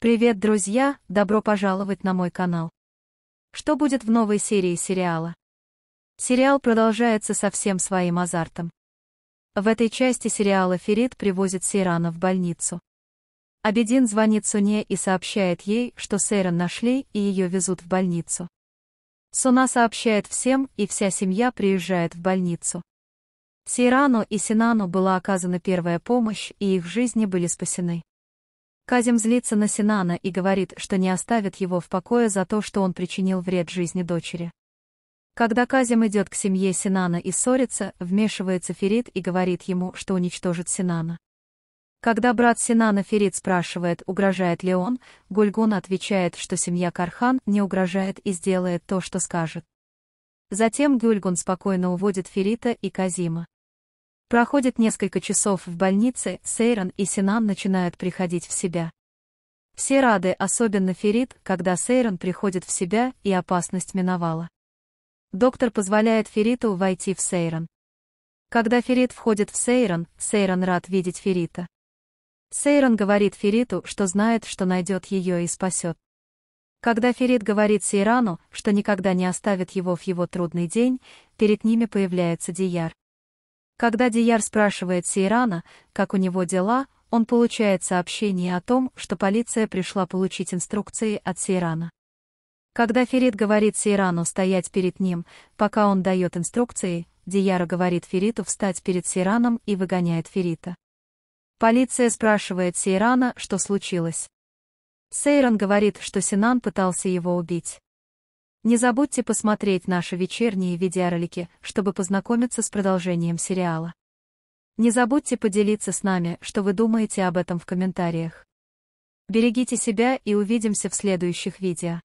Привет, друзья! Добро пожаловать на мой канал. Что будет в новой серии сериала? Сериал продолжается со всем своим азартом. В этой части сериала Ферит привозит Сейрана в больницу. Абедин звонит Суне и сообщает ей, что Сейран нашли и ее везут в больницу. Суна сообщает всем, и вся семья приезжает в больницу. Сейрану и Синану была оказана первая помощь, и их жизни были спасены. Казим злится на Синана и говорит, что не оставит его в покое за то, что он причинил вред жизни дочери. Когда Казим идет к семье Синана и ссорится, вмешивается Ферит и говорит ему, что уничтожит Синана. Когда брат Синана Ферит спрашивает, угрожает ли он, Гульгун отвечает, что семья Кархан не угрожает и сделает то, что скажет. Затем Гюльгун спокойно уводит Ферита и Казима. Проходит несколько часов в больнице, Сейрон и Синан начинают приходить в себя. Все рады, особенно Ферит, когда Сейрон приходит в себя и опасность миновала. Доктор позволяет Фериту войти в Сейрон. Когда Ферит входит в Сейрон, Сейрон рад видеть Ферита. Сейрон говорит Фериту, что знает, что найдет ее и спасет. Когда Ферит говорит Сейрану, что никогда не оставит его в его трудный день, перед ними появляется Дияр. Когда Дияр спрашивает Сейрана, как у него дела, он получает сообщение о том, что полиция пришла получить инструкции от Сейрана. Когда Ферит говорит Сейрану стоять перед ним, пока он дает инструкции, Дияра говорит Фериту встать перед Сейраном и выгоняет Ферита. Полиция спрашивает Сейрана, что случилось. Сейран говорит, что Синан пытался его убить. Не забудьте посмотреть наши вечерние видеоролики, чтобы познакомиться с продолжением сериала. Не забудьте поделиться с нами, что вы думаете об этом в комментариях. Берегите себя и увидимся в следующих видео.